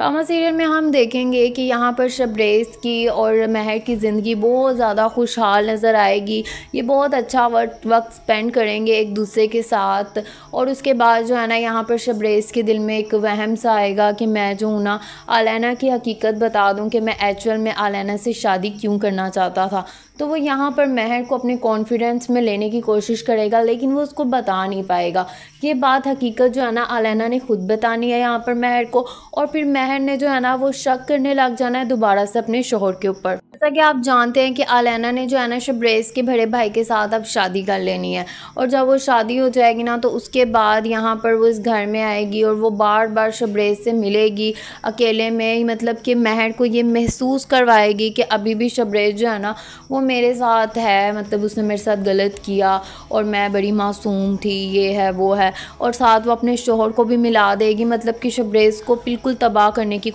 drama serial में हम देखेंगे कि यहाँ पर शबरेज की और महर की ज़िंदगी बहुत ज़्यादा खुशहाल नज़र आएगी ये बहुत अच्छा वक्त वक्त स्पेंड करेंगे एक दूसरे के साथ और उसके बाद जो है ना यहाँ पर शबरेज के दिल में एक वहम सा आएगा कि मैं जो हूँ ना आलैना की हकीकत बता दूँ कि मैं एक्चुअल में आलैना से शादी क्यों करना चाहता था तो वो यहाँ पर महर को अपने कॉन्फिडेंस में लेने की कोशिश करेगा लेकिन वो उसको बता नहीं पाएगा ये बात हकीकत जो है ना आलैना ने खुद बतानी है यहाँ पर महर को और फिर महक बहन ने जो है ना वो शक करने लग जाना है दोबारा से अपने शोहर के ऊपर जैसा कि आप जानते हैं कि आलैना ने जो है ना शब्रेस के बड़े भाई के साथ अब शादी कर लेनी है और जब वो शादी हो जाएगी ना तो उसके बाद यहाँ पर वो इस घर में आएगी और वो बार बार शब्रेस से मिलेगी अकेले में ही मतलब कि महर को ये महसूस करवाएगी कि अभी भी शब्रेस जो है ना वो मेरे साथ है मतलब उसने मेरे साथ गलत किया और मैं बड़ी मासूम थी ये है वो है और साथ वो अपने शोहर को भी मिला देगी मतलब कि शब्रेस को बिल्कुल तबाह करने की